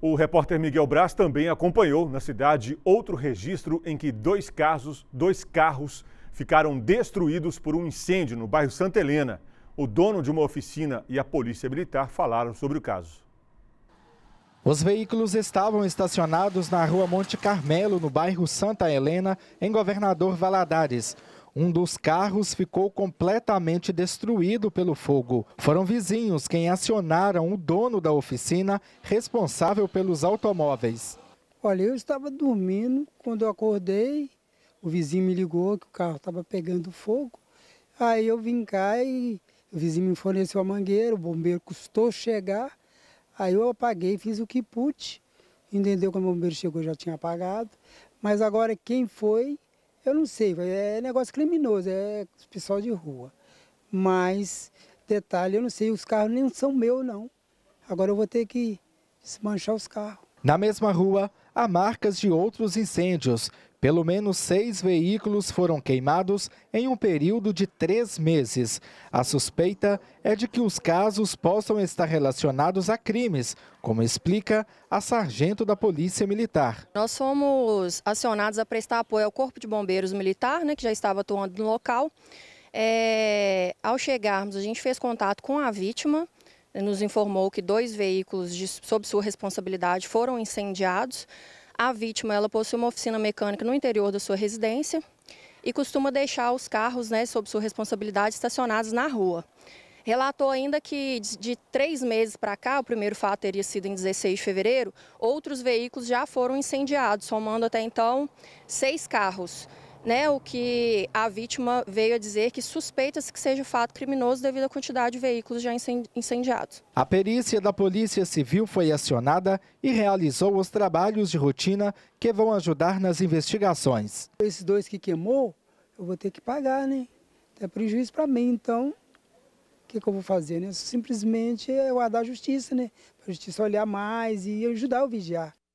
O repórter Miguel Braz também acompanhou na cidade outro registro em que dois casos, dois carros ficaram destruídos por um incêndio no bairro Santa Helena. O dono de uma oficina e a polícia militar falaram sobre o caso. Os veículos estavam estacionados na rua Monte Carmelo, no bairro Santa Helena, em Governador Valadares. Um dos carros ficou completamente destruído pelo fogo. Foram vizinhos quem acionaram o dono da oficina responsável pelos automóveis. Olha, eu estava dormindo quando eu acordei. O vizinho me ligou que o carro estava pegando fogo. Aí eu vim cá e o vizinho me forneceu a mangueira, o bombeiro custou chegar. Aí eu apaguei, fiz o que pude. Entendeu quando o bombeiro chegou, já tinha apagado. Mas agora quem foi eu não sei, é negócio criminoso, é pessoal de rua. Mas, detalhe, eu não sei, os carros nem são meus, não. Agora eu vou ter que desmanchar os carros. Na mesma rua, há marcas de outros incêndios pelo menos seis veículos foram queimados em um período de três meses. A suspeita é de que os casos possam estar relacionados a crimes, como explica a sargento da Polícia Militar. Nós fomos acionados a prestar apoio ao Corpo de Bombeiros Militar, né, que já estava atuando no local. É, ao chegarmos, a gente fez contato com a vítima, nos informou que dois veículos de, sob sua responsabilidade foram incendiados. A vítima ela possui uma oficina mecânica no interior da sua residência e costuma deixar os carros né, sob sua responsabilidade estacionados na rua. Relatou ainda que de três meses para cá, o primeiro fato teria sido em 16 de fevereiro, outros veículos já foram incendiados, somando até então seis carros né, o que a vítima veio a dizer que suspeita-se que seja fato criminoso devido à quantidade de veículos já incendiados. A perícia da Polícia Civil foi acionada e realizou os trabalhos de rotina que vão ajudar nas investigações. Esses dois que queimou, eu vou ter que pagar, né? É prejuízo para mim, então o que, que, eu vou fazer? Né? Simplesmente aguardar é a justiça, né? Para a justiça olhar mais e ajudar o vigiar.